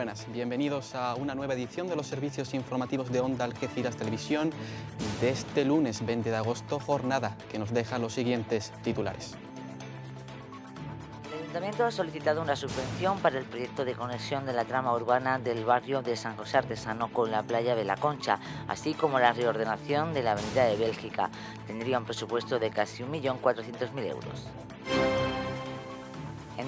buenas, bienvenidos a una nueva edición de los servicios informativos de Onda Algeciras Televisión de este lunes 20 de agosto, jornada que nos deja los siguientes titulares. El Ayuntamiento ha solicitado una subvención para el proyecto de conexión de la trama urbana del barrio de San José Artesano con la playa de la Concha, así como la reordenación de la Avenida de Bélgica. Tendría un presupuesto de casi 1.400.000 euros.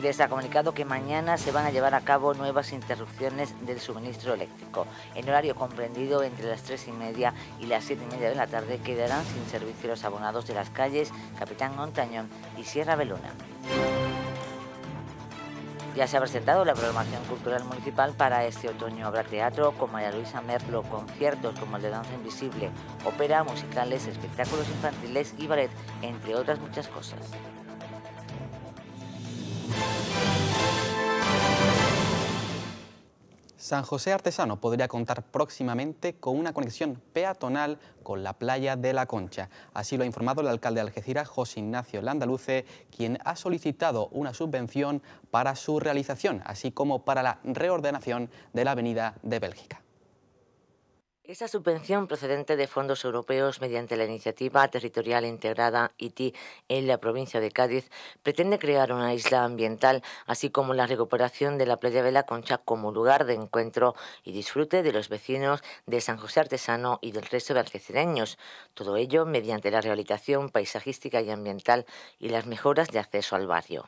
Les ha comunicado que mañana se van a llevar a cabo nuevas interrupciones del suministro eléctrico. En horario comprendido entre las 3 y media y las 7 y media de la tarde quedarán sin servicio los abonados de las calles Capitán Montañón y Sierra Belona. Ya se ha presentado la programación cultural municipal para este otoño. Habrá teatro como María Luisa Merlo, conciertos como el de Danza Invisible, ópera, musicales, espectáculos infantiles y ballet, entre otras muchas cosas. San José Artesano podría contar próximamente con una conexión peatonal con la playa de la Concha. Así lo ha informado el alcalde de Algeciras, José Ignacio Landaluce, quien ha solicitado una subvención para su realización, así como para la reordenación de la avenida de Bélgica. Esta subvención procedente de fondos europeos mediante la iniciativa territorial integrada ITI en la provincia de Cádiz pretende crear una isla ambiental, así como la recuperación de la playa de la Concha como lugar de encuentro y disfrute de los vecinos de San José Artesano y del resto de algecireños. Todo ello mediante la rehabilitación paisajística y ambiental y las mejoras de acceso al barrio.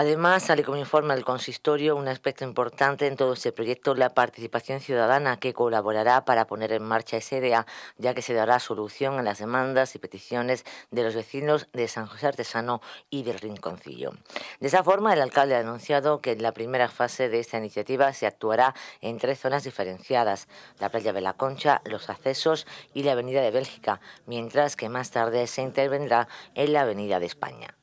Además, sale como informe al consistorio un aspecto importante en todo este proyecto, la participación ciudadana que colaborará para poner en marcha esa idea, ya que se dará solución a las demandas y peticiones de los vecinos de San José Artesano y del Rinconcillo. De esa forma, el alcalde ha anunciado que en la primera fase de esta iniciativa se actuará en tres zonas diferenciadas, la playa de la Concha, los accesos y la avenida de Bélgica, mientras que más tarde se intervendrá en la avenida de España.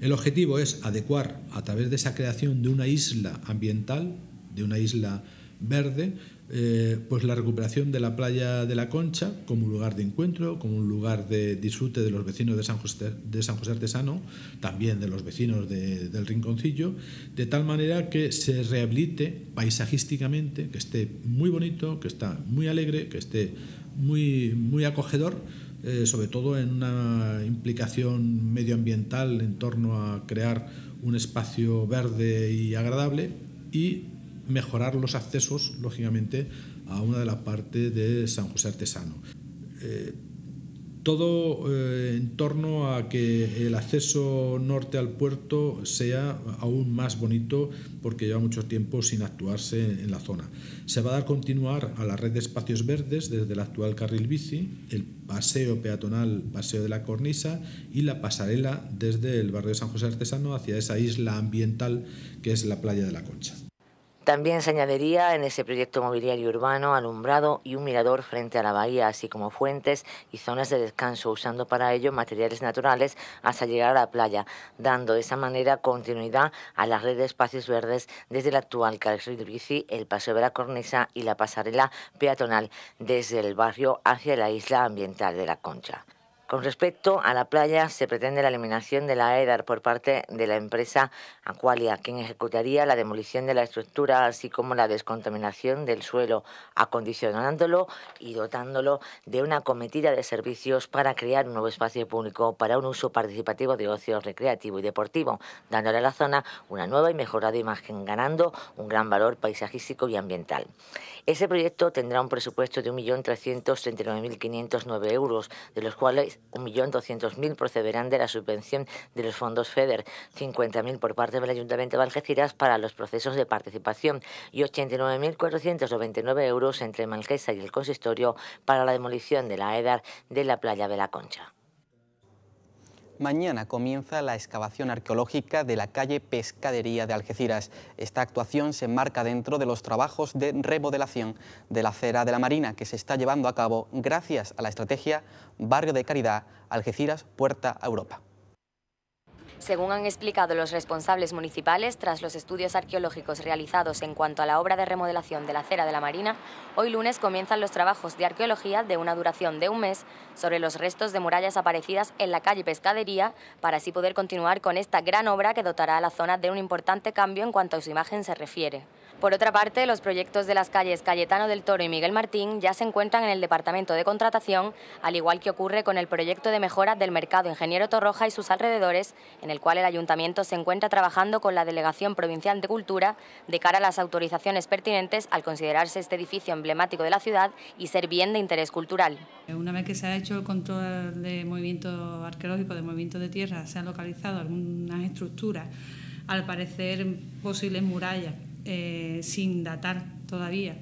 El objetivo es adecuar a través de esa creación de una isla ambiental, de una isla verde, eh, pues la recuperación de la playa de la Concha como un lugar de encuentro, como un lugar de disfrute de los vecinos de San José, de San Artesano, también de los vecinos del Rinconcillo, de tal manera que se rehabilite paisajísticamente, que esté muy bonito, que está muy alegre, que esté muy, muy acogedor eh, sobre todo en una implicación medioambiental en torno a crear un espacio verde y agradable y mejorar los accesos, lógicamente, a una de la parte de San José Artesano. Eh, todo eh, en torno a que el acceso norte al puerto sea aún más bonito porque lleva mucho tiempo sin actuarse en, la zona. Se va a dar continuar a la red de espacios verdes desde el actual carril bici, el paseo peatonal Paseo de la Cornisa y la pasarela desde el barrio de San José Artesano hacia esa isla ambiental que es la playa de la Concha. También se añadiría en ese proyecto mobiliario urbano, alumbrado y un mirador frente a la bahía, así como fuentes y zonas de descanso, usando para ello materiales naturales hasta llegar a la playa, dando de esa manera continuidad a la red de espacios verdes desde el actual carril bici, el paseo de la cornisa y la pasarela peatonal desde el barrio hacia la isla ambiental de la Concha. Con respecto a la playa, se pretende la eliminación de la EDAR por parte de la empresa Aqualia, quien ejecutaría la demolición de la estructura, así como la descontaminación del suelo, acondicionándolo y dotándolo de una cometida de servicios para crear un nuevo espacio público para un uso participativo de ocio recreativo y deportivo, dándole a la zona una nueva y mejorada imagen, ganando un gran valor paisajístico y ambiental. Ese proyecto tendrá un presupuesto de 1.339.509 euros, de los cuales 1.200.000 procederán de la subvención de los fondos FEDER, 50.000 por parte del Ayuntamiento de Algeciras para los procesos de participación y 89.499 euros entre Manquesa y el consistorio para la demolición de la EDAR de la playa de la Concha mañana comienza la excavación arqueológica de la calle Pescadería de Algeciras. Esta actuación se enmarca dentro de los trabajos de remodelación de la acera de la Marina que se está llevando a cabo gracias a la estrategia Barrio de Caridad Algeciras Puerta a Europa. Según han explicado los responsables municipales, tras los estudios arqueológicos realizados en cuanto a la obra de remodelación de la acera de la Marina, hoy lunes comienzan los trabajos de arqueología de una duración de un mes sobre los restos de murallas aparecidas en la calle Pescadería, para así poder continuar con esta gran obra que dotará a la zona de un importante cambio en cuanto a su imagen se refiere. Por otra parte, los proyectos de las calles Cayetano del Toro y Miguel Martín ya se encuentran en el Departamento de Contratación, al igual que ocurre con el proyecto de mejora del mercado Ingeniero Torroja y sus alrededores, en el cual el Ayuntamiento se encuentra trabajando con la Delegación Provincial de Cultura de cara a las autorizaciones pertinentes al considerarse este edificio emblemático de la ciudad y ser bien de interés cultural. Una vez que se ha hecho el control de movimiento arqueológico, de movimiento de tierra, se han localizado algunas estructuras, al parecer posibles murallas eh, sin datar todavía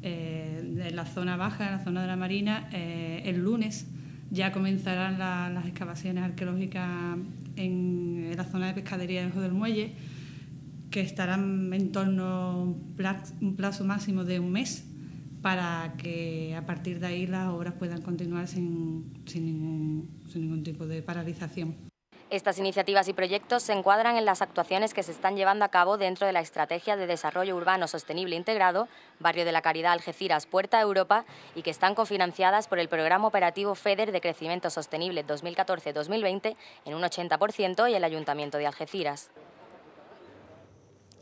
de eh, la zona baja, en la zona de la Marina, eh, el lunes ya comenzarán las excavaciones arqueológicas en, la zona de pescadería de Ojo del Muelle, que estarán en torno a un plazo, máximo de un mes para que a partir de ahí las obras puedan continuar sin, sin ningún tipo de paralización. Estas iniciativas y proyectos se encuadran en las actuaciones que se están llevando a cabo dentro de la Estrategia de Desarrollo Urbano Sostenible Integrado, Barrio de la Caridad Algeciras Puerta Europa, y que están cofinanciadas por el Programa Operativo FEDER de Crecimiento Sostenible 2014-2020 en un 80% y el Ayuntamiento de Algeciras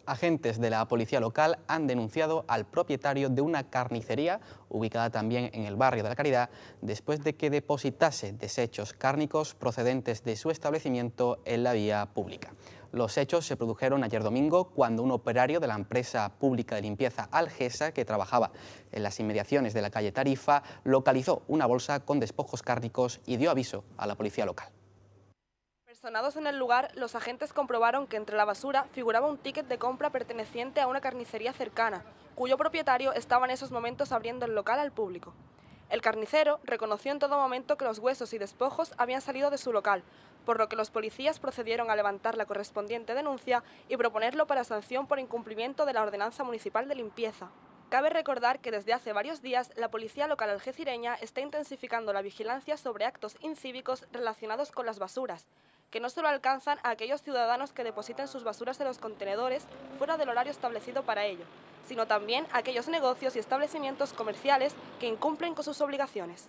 agentes de la policía local han denunciado al propietario de una carnicería, ubicada también en el barrio de la Caridad, después de que depositase desechos cárnicos procedentes de su establecimiento en la vía pública. Los hechos se produjeron ayer domingo cuando un operario de la empresa pública de limpieza Algesa, que trabajaba en las inmediaciones de la calle Tarifa, localizó una bolsa con despojos cárnicos y dio aviso a la policía local. Sonados en el lugar, los agentes comprobaron que entre la basura figuraba un ticket de compra perteneciente a una carnicería cercana, cuyo propietario estaba en esos momentos abriendo el local al público. El carnicero reconoció en todo momento que los huesos y despojos habían salido de su local, por lo que los policías procedieron a levantar la correspondiente denuncia y proponerlo para sanción por incumplimiento de la ordenanza municipal de limpieza. Cabe recordar que desde hace varios días la policía local algecireña está intensificando la vigilancia sobre actos incívicos relacionados con las basuras, que no solo alcanzan a aquellos ciudadanos que depositen sus basuras en los contenedores fuera del horario establecido para ello, sino también a aquellos negocios y establecimientos comerciales que incumplen con sus obligaciones.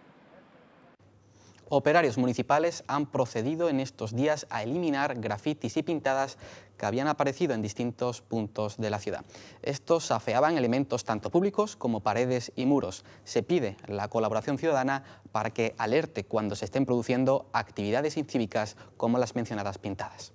Operarios municipales han procedido en estos días a eliminar grafitis y pintadas que habían aparecido en distintos puntos de la ciudad. Estos afeaban elementos tanto públicos como paredes y muros. Se pide la colaboración ciudadana para que alerte cuando se estén produciendo actividades incívicas como las mencionadas pintadas.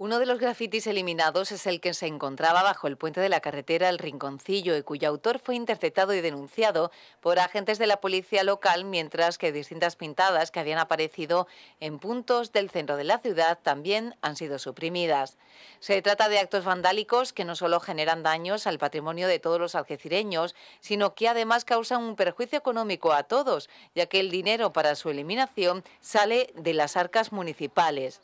Uno de los grafitis eliminados es el que se encontraba bajo el puente de la carretera El Rinconcillo y cuyo autor fue interceptado y denunciado por agentes de la policía local, mientras que distintas pintadas que habían aparecido en puntos del centro de la ciudad también han sido suprimidas. Se trata de actos vandálicos que no solo generan daños al patrimonio de todos los algecireños, sino que además causan un perjuicio económico a todos, ya que el dinero para su eliminación sale de las arcas municipales.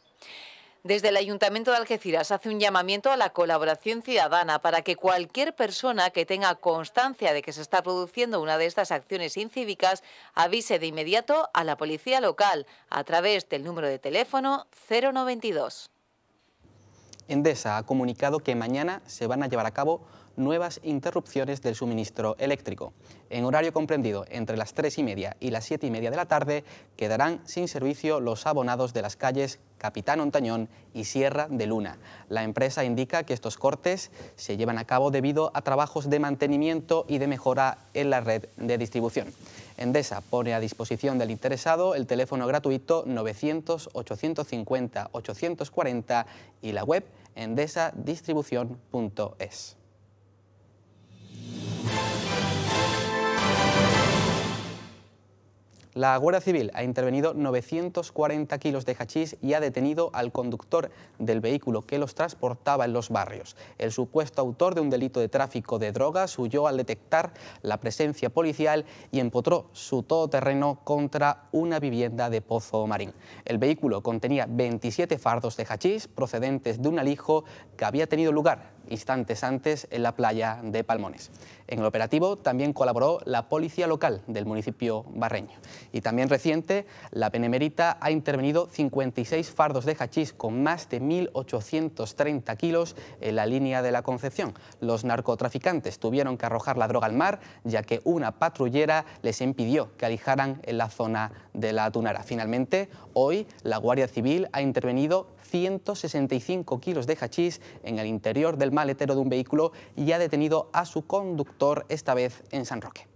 Desde el Ayuntamiento de Algeciras hace un llamamiento a la colaboración ciudadana para que cualquier persona que tenga constancia de que se está produciendo una de estas acciones incívicas avise de inmediato a la policía local a través del número de teléfono 092. Endesa ha comunicado que mañana se van a llevar a cabo nuevas interrupciones del suministro eléctrico. En horario comprendido entre las 3 y media y las 7 y media de la tarde quedarán sin servicio los abonados de las calles Capitán Ontañón y Sierra de Luna. La empresa indica que estos cortes se llevan a cabo debido a trabajos de mantenimiento y de mejora en la red de distribución. Endesa pone a disposición del interesado el teléfono gratuito 900-850-840 y la web endesadistribución.es. La Guardia Civil ha intervenido 940 kilos de hachís y ha detenido al conductor del vehículo que los transportaba en los barrios. El supuesto autor de un delito de tráfico de drogas huyó al detectar la presencia policial y empotró su todoterreno contra una vivienda de Pozo Marín. El vehículo contenía 27 fardos de hachís procedentes de un alijo que había tenido lugar instantes antes en la playa de Palmones. En el operativo también colaboró la Policía Local del municipio barreño. Y también reciente, la Penemerita ha intervenido 56 fardos de hachís con más de 1.830 kilos en la línea de la Concepción. Los narcotraficantes tuvieron que arrojar la droga al mar, ya que una patrullera les impidió que alijaran en la zona de la Tunara. Finalmente, hoy la Guardia Civil ha intervenido 165 kilos de hachís en el interior del maletero de un vehículo y ha detenido a su conductor esta vez en San Roque.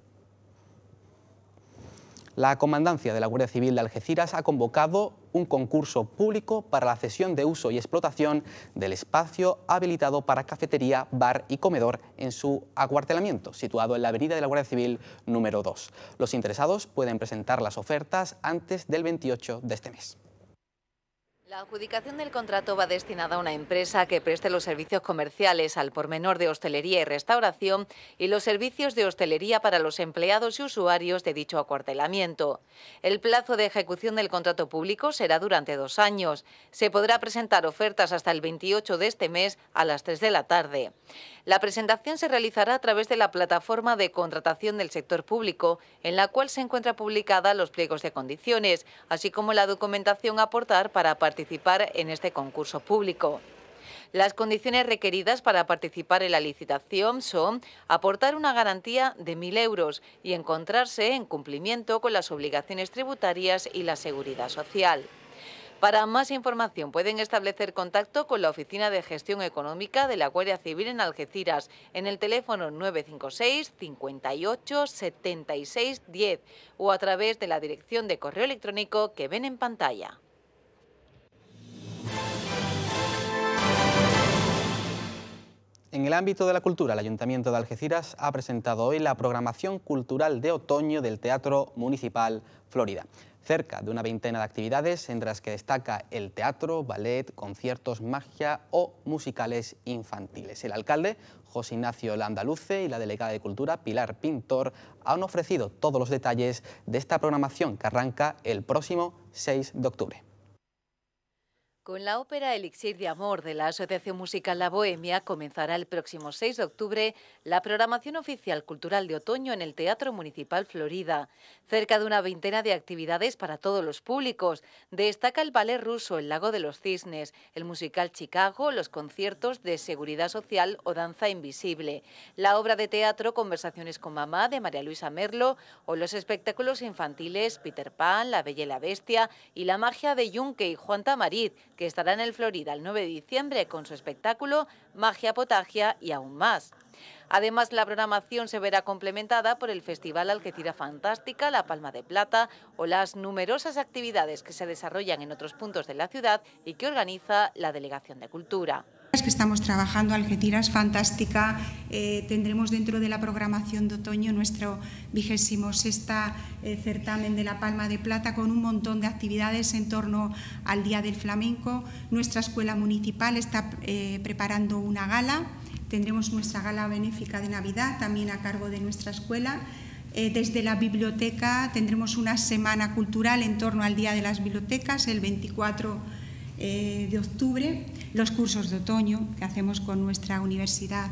La Comandancia de la Guardia Civil de Algeciras ha convocado un concurso público para la cesión de uso y explotación del espacio habilitado para cafetería, bar y comedor en su acuartelamiento, situado en la Avenida de la Guardia Civil número 2. Los interesados pueden presentar las ofertas antes del 28 de este mes. La adjudicación del contrato va destinada a una empresa que preste los servicios comerciales al por menor de hostelería y restauración y los servicios de hostelería para los empleados y usuarios de dicho acuartelamiento. El plazo de ejecución del contrato público será durante dos años. Se podrá presentar ofertas hasta el 28 de este mes a las 3 de la tarde. La presentación se realizará a través de la plataforma de contratación del sector público, en la cual se encuentra publicada los pliegos de condiciones, así como la documentación a aportar para participar participar en este concurso público. Las condiciones requeridas para participar en la licitación son aportar una garantía de 1.000 euros y encontrarse en cumplimiento con las obligaciones tributarias y la seguridad social. Para más información pueden establecer contacto con la Oficina de Gestión Económica de la Guardia Civil en Algeciras en el teléfono 956 58 76 10 o a través de la dirección de correo electrónico que ven en pantalla. En el ámbito de la cultura, el Ayuntamiento de Algeciras ha presentado hoy la programación cultural de otoño del Teatro Municipal Florida. Cerca de una veintena de actividades, entre las que destaca el teatro, ballet, conciertos, magia o musicales infantiles. El alcalde, José Ignacio Landaluce, y la delegada de Cultura, Pilar Pintor, han ofrecido todos los detalles de esta programación que arranca el próximo 6 de octubre. Con la ópera Elixir de Amor de la Asociación Musical La Bohemia comenzará el próximo 6 de octubre la programación oficial cultural de otoño en el Teatro Municipal Florida. Cerca de una veintena de actividades para todos los públicos. Destaca el ballet ruso El Lago de los Cisnes, el musical Chicago, los conciertos de Seguridad Social o Danza Invisible, la obra de teatro Conversaciones con Mamá de María Luisa Merlo o los espectáculos infantiles Peter Pan, La Bella y la Bestia y La Magia de Yunque y Juan Tamariz que estará en el Florida el 9 de diciembre con su espectáculo Magia Potagia y aún más. Además, la programación se verá complementada por el Festival Algeciras Fantástica, La Palma de Plata o las numerosas actividades que se desarrollan en otros puntos de la ciudad y que organiza la Delegación de Cultura que estamos trabajando, Algeciras fantástica. Eh, tendremos dentro de la programación de otoño nuestro vigésimo sexta eh, certamen de la Palma de Plata con un montón de actividades en torno al Día del Flamenco. Nuestra escuela municipal está eh, preparando una gala. Tendremos nuestra gala benéfica de Navidad también a cargo de nuestra escuela. desde la biblioteca tendremos una semana cultural en torno al Día de las Bibliotecas el 24 de eh, de octubre, los cursos de otoño que hacemos con nuestra universidad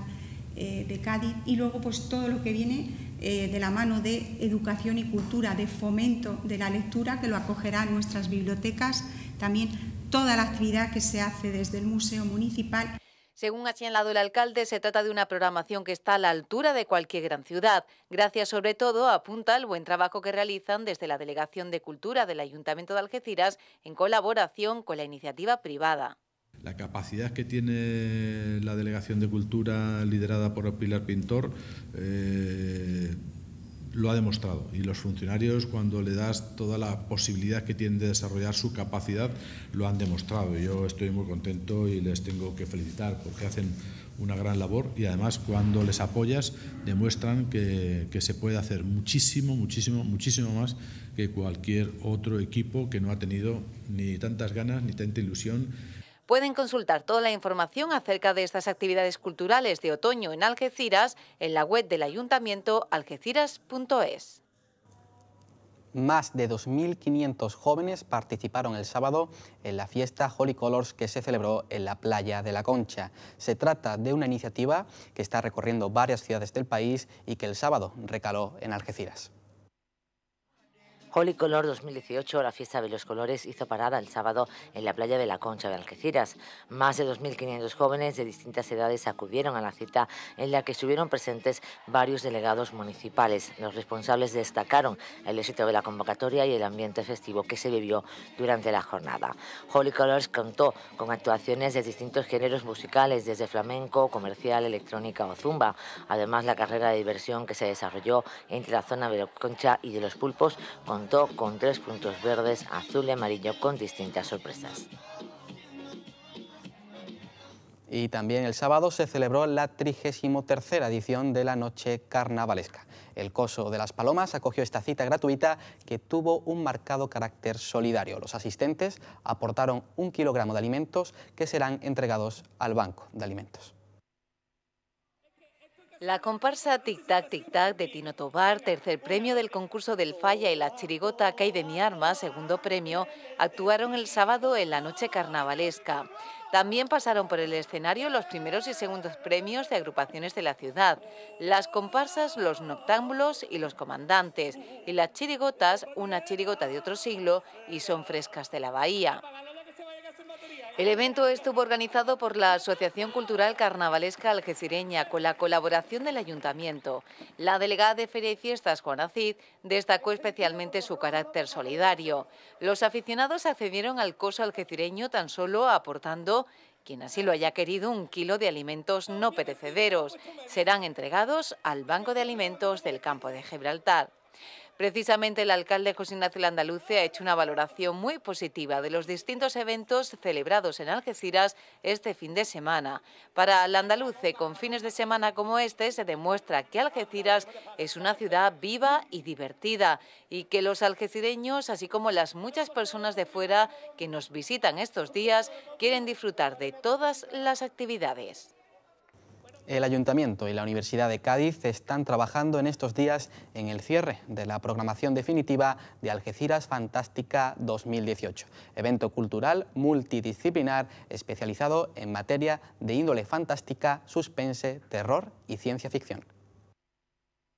eh, de Cádiz y luego pues todo lo que viene eh, de la mano de educación y cultura, de fomento de la lectura que lo acogerán nuestras bibliotecas, también toda la actividad que se hace desde el Museo Municipal. Según ha señalado el alcalde, se trata de una programación que está a la altura de cualquier gran ciudad. Gracias sobre todo, apunta, al buen trabajo que realizan desde la Delegación de Cultura del Ayuntamiento de Algeciras en colaboración con la iniciativa privada. La capacidad que tiene la Delegación de Cultura liderada por Pilar Pintor eh, lo ha demostrado. Y los funcionarios, cuando le das toda la posibilidad que tienen de desarrollar su capacidad, lo han demostrado. Yo estoy muy contento y les tengo que felicitar porque hacen una gran labor y además cuando les apoyas demuestran que, que se puede hacer muchísimo, muchísimo, muchísimo más que cualquier otro equipo que no ha tenido ni tantas ganas ni tanta ilusión Pueden consultar toda la información acerca de estas actividades culturales de otoño en Algeciras en la web del ayuntamiento algeciras.es. Más de 2.500 jóvenes participaron el sábado en la fiesta Holy Colors que se celebró en la playa de La Concha. Se trata de una iniciativa que está recorriendo varias ciudades del país y que el sábado recaló en Algeciras. Holy Color 2018, la fiesta de los colores, hizo parada el sábado en la playa de la Concha de Algeciras. Más de 2.500 jóvenes de distintas edades acudieron a la cita en la que estuvieron presentes varios delegados municipales. Los responsables destacaron el éxito de la convocatoria y el ambiente festivo que se vivió durante la jornada. Holy Colors contó con actuaciones de distintos géneros musicales, desde flamenco, comercial, electrónica o zumba. Además, la carrera de diversión que se desarrolló entre la zona de la Concha y de los Pulpos con con tres puntos verdes, azul y amarillo con distintas sorpresas. Y también el sábado se celebró la 33 edición de la Noche Carnavalesca. El Coso de las Palomas acogió esta cita gratuita que tuvo un marcado carácter solidario. Los asistentes aportaron un kilogramo de alimentos que serán entregados al Banco de Alimentos. La comparsa Tic Tac Tic Tac de Tino Tobar, tercer premio del concurso del Falla y la Chirigota Cay de mi arma, segundo premio, actuaron el sábado en la noche carnavalesca. También pasaron por el escenario los primeros y segundos premios de agrupaciones de la ciudad, las comparsas Los Noctámbulos y Los Comandantes, y las chirigotas, una chirigota de otro siglo y Son Frescas de la Bahía. El evento estuvo organizado por la Asociación Cultural Carnavalesca Algecireña con la colaboración del Ayuntamiento. La delegada de Feria y Fiestas, Juana destacó especialmente su carácter solidario. Los aficionados accedieron al coso algecireño tan solo aportando quien así lo haya querido, un kilo de alimentos no perecederos. Serán entregados al Banco de Alimentos del Campo de Gibraltar. Precisamente el alcalde José Ignacio Landaluce ha hecho una valoración muy positiva de los distintos eventos celebrados en Algeciras este fin de semana. Para Landaluce, con fines de semana como este, se demuestra que Algeciras es una ciudad viva y divertida y que los algecireños, así como las muchas personas de fuera que nos visitan estos días, quieren disfrutar de todas las actividades. El Ayuntamiento y la Universidad de Cádiz están trabajando en estos días en el cierre de la programación definitiva de Algeciras Fantástica 2018, evento cultural multidisciplinar especializado en materia de índole fantástica, suspense, terror y ciencia ficción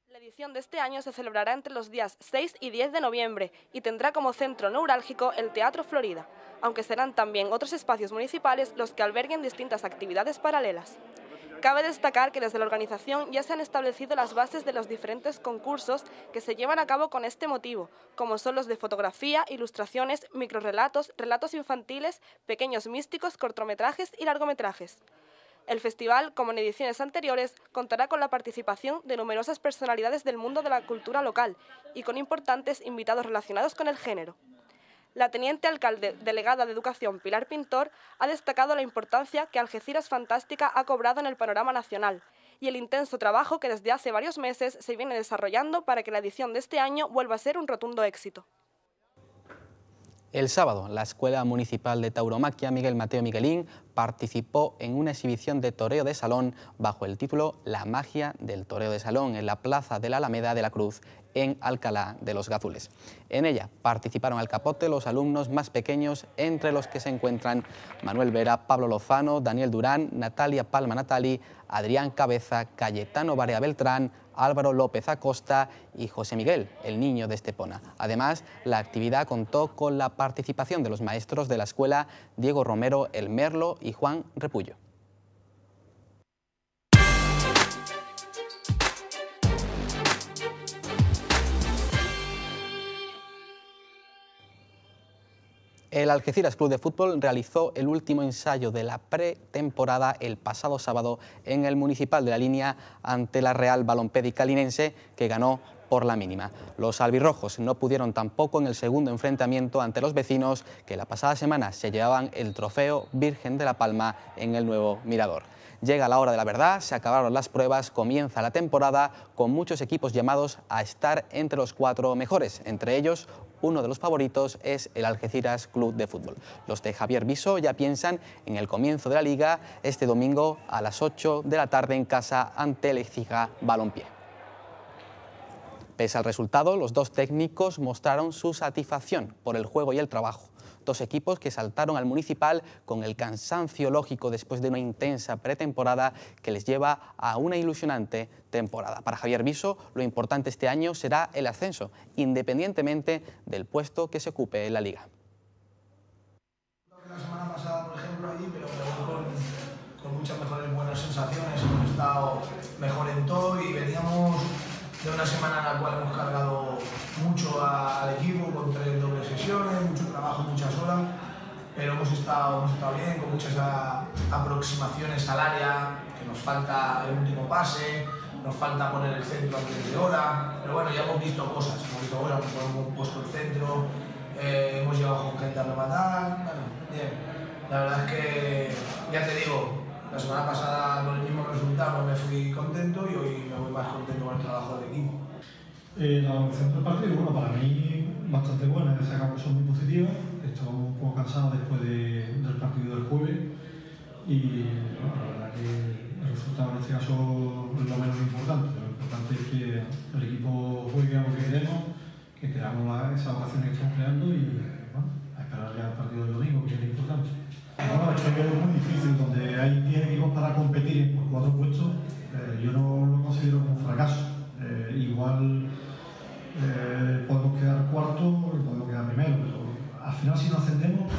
La edición de este año se celebrará entre los días 6 y 10 de noviembre y tendrá como centro neurálgico el Teatro Florida, aunque serán también otros espacios municipales los que alberguen distintas actividades paralelas. Cabe destacar que desde la organización ya se han establecido las bases de los diferentes concursos que se llevan a cabo con este motivo, como son los de fotografía, ilustraciones, microrelatos, relatos infantiles, pequeños místicos, cortometrajes y largometrajes. El festival, como en ediciones anteriores, contará con la participación de numerosas personalidades del mundo de la cultura local y con importantes invitados relacionados con el género. La teniente alcalde delegada de Educación, Pilar Pintor, ha destacado la importancia que Algeciras Fantástica ha cobrado en el panorama nacional y el intenso trabajo que desde hace varios meses se viene desarrollando para que la edición de este año vuelva a ser un rotundo éxito. El sábado, la Escuela Municipal de Tauromaquia Miguel Mateo Miguelín participó en una exhibición de toreo de salón bajo el título La magia del toreo de salón en la Plaza de la Alameda de la Cruz en Alcalá de los Gazules. En ella participaron al capote los alumnos más pequeños, entre los que se encuentran Manuel Vera, Pablo Lozano, Daniel Durán, Natalia Palma Natali, Adrián Cabeza, Cayetano Barea Beltrán, Álvaro López Acosta y José Miguel, el niño de Estepona. Además, la actividad contó con la participación de los maestros de la escuela Diego Romero El Merlo y Juan Repullo. El Algeciras Club de Fútbol realizó el último ensayo de la pretemporada el pasado sábado en el Municipal de la Línea ante la Real Balompédica Linense, que ganó por la mínima. Los albirrojos no pudieron tampoco en el segundo enfrentamiento ante los vecinos que la pasada semana se llevaban el trofeo Virgen de la Palma en el nuevo Mirador. Llega la hora de la verdad, se acabaron las pruebas, comienza la temporada con muchos equipos llamados a estar entre los cuatro mejores, entre ellos uno de los favoritos es el Algeciras Club de Fútbol. Los de Javier Viso ya piensan en el comienzo de la liga este domingo a las 8 de la tarde en casa ante el Balompié. Pese al resultado, los dos técnicos mostraron su satisfacción por el juego y el trabajo dos equipos que saltaron al municipal con el cansancio lógico después de una intensa pretemporada que les lleva a una ilusionante temporada. Para Javier Viso, lo importante este año será el ascenso, independientemente del puesto que se ocupe en la liga. La semana pasada, por ejemplo, allí, pero con, con muchas mejores buenas sensaciones, hemos estado mejor en todo y veníamos de una semana en la cual hemos cargado mucho al equipo con tres mucho trabajo, muchas horas, pero hemos estado, hemos bien, con muchas aproximaciones al área, que nos falta el último pase, nos falta poner el centro antes de hora, pero bueno, ya hemos visto cosas, hemos visto cómo hemos puesto el centro, eh, hemos llegado con gente a bueno, bien. La verdad es que, ya te digo, la semana pasada con el mismo resultado me fui contento y hoy me voy más contento con el trabajo del equipo. Eh, la del partido, bueno, para mí bastante buena, ese sacamos son muy positivas. estamos un poco cansados después del partido del jueves y la verdad que el resultado en este caso es lo menos importante. Lo importante es que el equipo juegue a lo que queremos, que tengamos esas ocasiones que estamos creando y bueno, a esperar ya el partido del domingo, que es importante. Bueno, este juego es muy difícil, donde hay 10 equipos para competir por cuatro puestos, eh, yo no lo considero como un fracaso. Eh, igual cuarto y podemos quedar primero, al final si no ascendemos,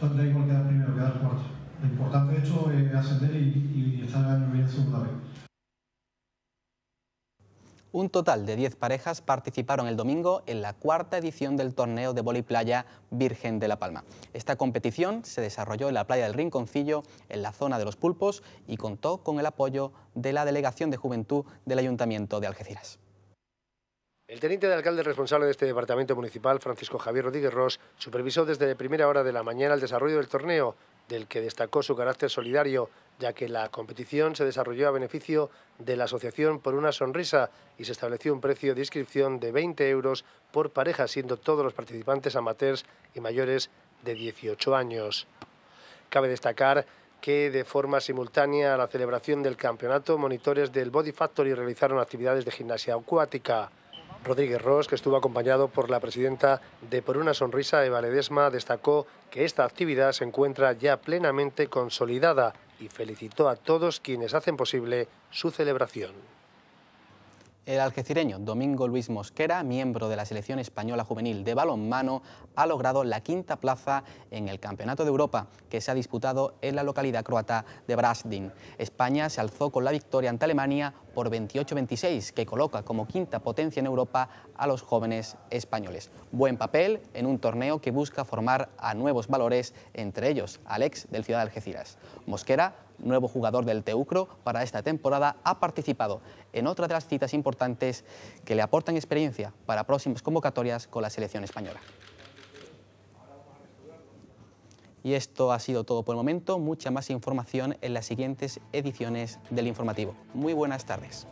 pues que quedar primero, quedar cuarto. Lo importante de esto es ascender y, y estar el año bien segunda vez. Un total de 10 parejas participaron el domingo en la cuarta edición del torneo de playa Virgen de la Palma. Esta competición se desarrolló en la playa del Rinconcillo, en la zona de los Pulpos, y contó con el apoyo de la Delegación de Juventud del Ayuntamiento de Algeciras. El teniente de alcalde responsable de este departamento municipal, Francisco Javier Rodríguez Ross, supervisó desde primera hora de la mañana el desarrollo del torneo, del que destacó su carácter solidario, ya que la competición se desarrolló a beneficio de la Asociación por una Sonrisa y se estableció un precio de inscripción de 20 euros por pareja, siendo todos los participantes amateurs y mayores de 18 años. Cabe destacar que de forma simultánea a la celebración del campeonato, monitores del Body Factory realizaron actividades de gimnasia acuática. Rodríguez Ross, que estuvo acompañado por la presidenta de Por una Sonrisa, de Valedesma, destacó que esta actividad se encuentra ya plenamente consolidada y felicitó a todos quienes hacen posible su celebración. El algecireño Domingo Luis Mosquera, miembro de la selección española juvenil de balonmano, ha logrado la quinta plaza en el Campeonato de Europa que se ha disputado en la localidad croata de Brasdin. España se alzó con la victoria ante Alemania por 28-26, que coloca como quinta potencia en Europa a los jóvenes españoles. Buen papel en un torneo que busca formar a nuevos valores, entre ellos Alex del Ciudad de Algeciras. Mosquera nuevo jugador del Teucro para esta temporada, ha participado en otra de las citas importantes que le aportan experiencia para próximas convocatorias con la selección española. Y esto ha sido todo por el momento. Mucha más información en las siguientes ediciones del informativo. Muy buenas tardes.